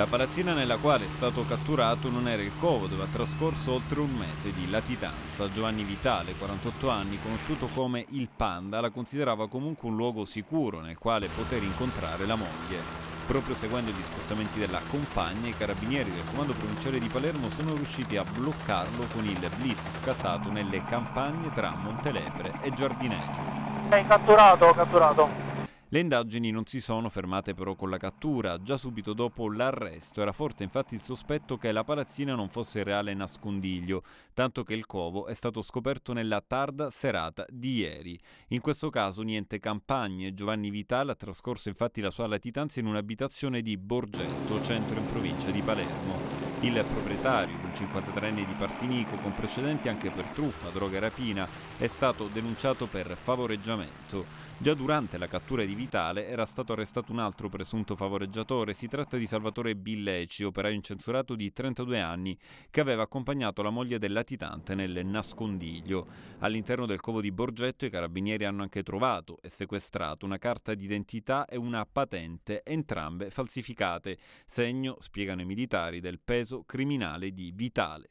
La palazzina nella quale è stato catturato non era il covo dove ha trascorso oltre un mese di latitanza. Giovanni Vitale, 48 anni, conosciuto come il Panda, la considerava comunque un luogo sicuro nel quale poter incontrare la moglie. Proprio seguendo gli spostamenti della compagna, i carabinieri del comando provinciale di Palermo sono riusciti a bloccarlo con il blitz scattato nelle campagne tra Montelebre e Giardinetto. È catturato, catturato. Le indagini non si sono fermate però con la cattura. Già subito dopo l'arresto era forte infatti il sospetto che la palazzina non fosse reale nascondiglio, tanto che il covo è stato scoperto nella tarda serata di ieri. In questo caso niente campagne. Giovanni Vitale ha trascorso infatti la sua latitanza in un'abitazione di Borgetto, centro in provincia di Palermo. Il proprietario, un 53enne di Partinico, con precedenti anche per truffa, droga e rapina, è stato denunciato per favoreggiamento. Già durante la cattura di Vitale era stato arrestato un altro presunto favoreggiatore, si tratta di Salvatore Billeci, operaio incensurato di 32 anni, che aveva accompagnato la moglie del latitante nel nascondiglio. All'interno del covo di Borgetto i carabinieri hanno anche trovato e sequestrato una carta d'identità e una patente, entrambe falsificate, segno, spiegano i militari, del peso caso criminale di Vitale.